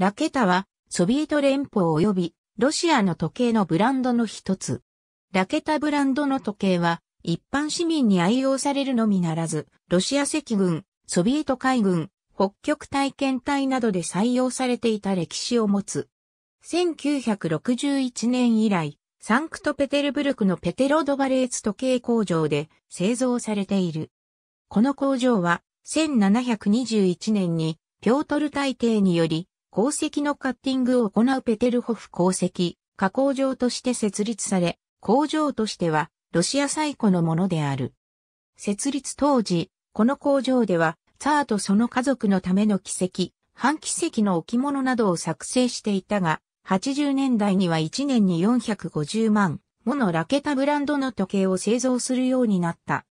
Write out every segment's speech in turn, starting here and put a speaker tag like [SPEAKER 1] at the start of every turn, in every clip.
[SPEAKER 1] ラケタは、ソビエト連邦及び、ロシアの時計のブランドの一つ。ラケタブランドの時計は、一般市民に愛用されるのみならず、ロシア赤軍、ソビエト海軍、北極体験隊などで採用されていた歴史を持つ。1961年以来、サンクトペテルブルクのペテロドバレーツ時計工場で製造されている。この工場は1721年にピョートル大帝により鉱石のカッティングを行うペテルホフ鉱石加工場として設立され、工場としてはロシア最古のものである。設立当時、この工場では、ツァーとその家族のための奇跡、半奇跡の置物などを作成していたが、80年代には1年に450万ものラケタブランドの時計を製造するようになった。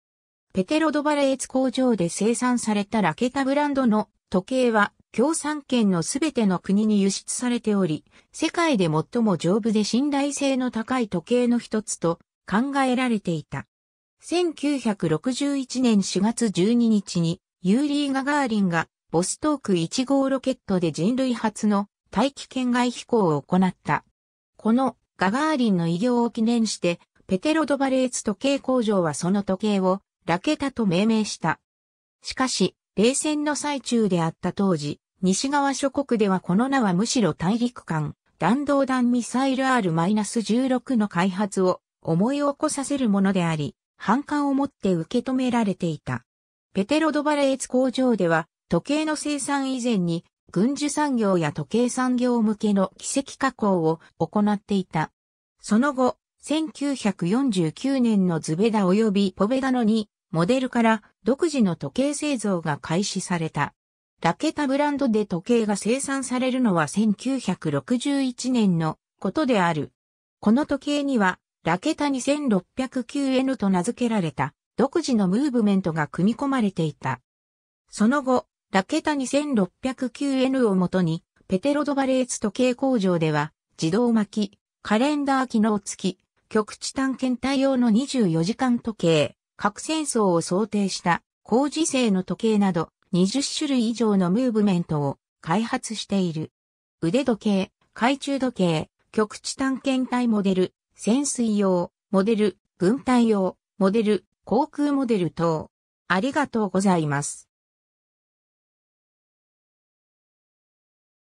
[SPEAKER 1] ペテロドバレーツ工場で生産されたラケタブランドの時計は共産圏のすべての国に輸出されており、世界で最も丈夫で信頼性の高い時計の一つと考えられていた。1961年4月12日にユーリー・ガガーリンがボストーク1号ロケットで人類初の大気圏外飛行を行った。このガガーリンの偉業を記念して、ペテロドバレーツ時計工場はその時計をラケタと命名した。しかし、冷戦の最中であった当時、西側諸国ではこの名はむしろ大陸間弾道弾ミサイル R-16 の開発を思い起こさせるものであり、反感を持って受け止められていた。ペテロドバレーツ工場では、時計の生産以前に、軍需産業や時計産業向けの奇跡加工を行っていた。その後、1949年のズベダ及びポベダの2モデルから独自の時計製造が開始された。ラケタブランドで時計が生産されるのは1961年のことである。この時計には、ラケタ 2609N と名付けられた独自のムーブメントが組み込まれていた。その後、ラケタ 2609N をもとに、ペテロドバレーツ時計工場では、自動巻き、カレンダー機能付き、極地探検隊用の24時間時計、核戦争を想定した工事性の時計など、20種類以上のムーブメントを開発している。腕時計、懐中時計、極地探検隊モデル、潜水用、モデル、軍隊用、モデル、航空モデル等。ありがとうございます。